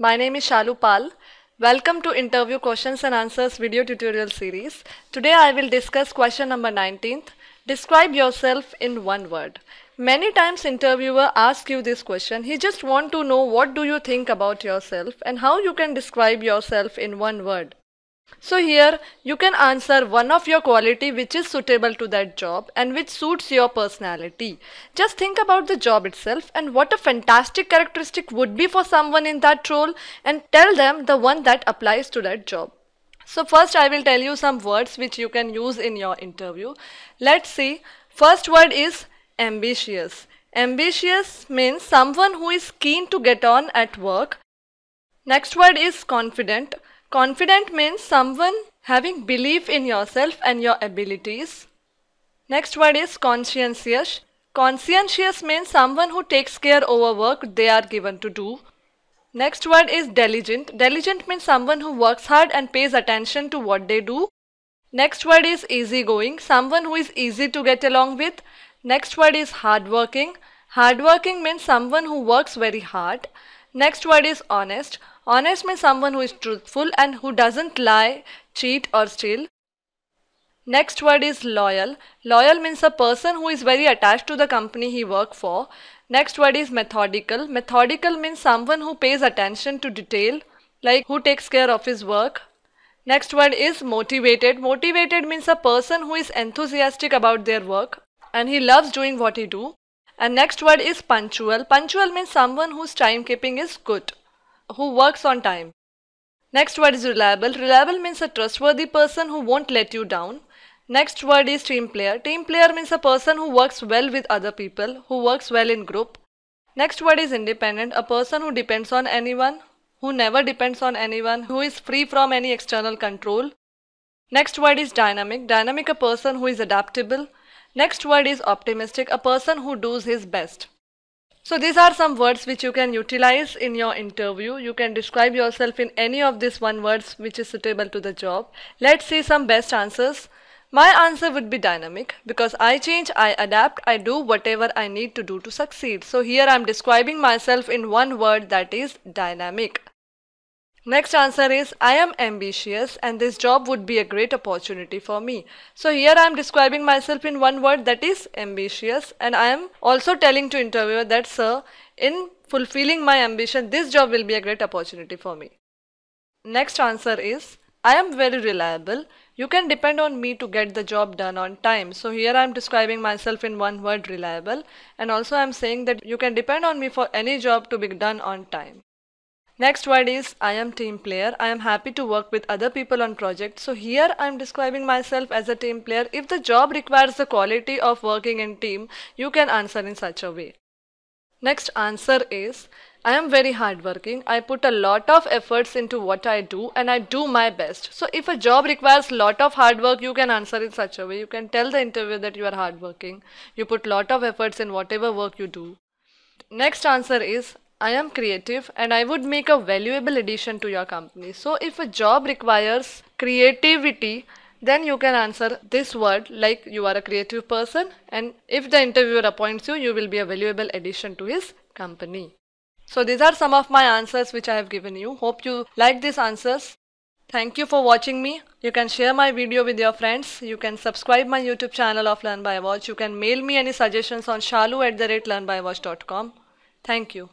My name is Shalu Pal. Welcome to Interview Questions and Answers video tutorial series. Today I will discuss question number 19th. Describe yourself in one word. Many times interviewer asks you this question. He just want to know what do you think about yourself and how you can describe yourself in one word. So here you can answer one of your quality which is suitable to that job and which suits your personality. Just think about the job itself and what a fantastic characteristic would be for someone in that role and tell them the one that applies to that job. So first I will tell you some words which you can use in your interview. Let's see. First word is ambitious. Ambitious means someone who is keen to get on at work. Next word is confident. Confident means someone having belief in yourself and your abilities. Next word is conscientious. Conscientious means someone who takes care over work they are given to do. Next word is diligent. Diligent means someone who works hard and pays attention to what they do. Next word is easygoing, someone who is easy to get along with. Next word is hardworking. Hardworking means someone who works very hard. Next word is honest. Honest means someone who is truthful and who doesn't lie, cheat or steal. Next word is loyal. Loyal means a person who is very attached to the company he works for. Next word is methodical. Methodical means someone who pays attention to detail, like who takes care of his work. Next word is motivated. Motivated means a person who is enthusiastic about their work and he loves doing what he do. And next word is punctual. Punctual means someone whose timekeeping is good who works on time. Next word is reliable. Reliable means a trustworthy person who won't let you down. Next word is team player. Team player means a person who works well with other people, who works well in group. Next word is independent. A person who depends on anyone, who never depends on anyone, who is free from any external control. Next word is dynamic. Dynamic a person who is adaptable. Next word is optimistic. A person who does his best. So these are some words which you can utilize in your interview. You can describe yourself in any of these one words which is suitable to the job. Let's see some best answers. My answer would be dynamic because I change, I adapt, I do whatever I need to do to succeed. So here I'm describing myself in one word that is dynamic. Next answer is I am ambitious and this job would be a great opportunity for me. So here I am describing myself in one word that is ambitious and I am also telling to interviewer that sir in fulfilling my ambition this job will be a great opportunity for me. Next answer is I am very reliable. You can depend on me to get the job done on time. So here I am describing myself in one word reliable and also I am saying that you can depend on me for any job to be done on time. Next word is I am team player. I am happy to work with other people on projects. So here I am describing myself as a team player. If the job requires the quality of working in team, you can answer in such a way. Next answer is I am very hardworking. I put a lot of efforts into what I do and I do my best. So if a job requires lot of hard work, you can answer in such a way. You can tell the interviewer that you are hardworking. You put lot of efforts in whatever work you do. Next answer is I am creative and I would make a valuable addition to your company. So if a job requires creativity, then you can answer this word like you are a creative person and if the interviewer appoints you, you will be a valuable addition to his company. So these are some of my answers which I have given you. Hope you like these answers. Thank you for watching me. You can share my video with your friends. You can subscribe my YouTube channel of Learn by Watch. You can mail me any suggestions on shalu at the rate learnbywatch.com. Thank you.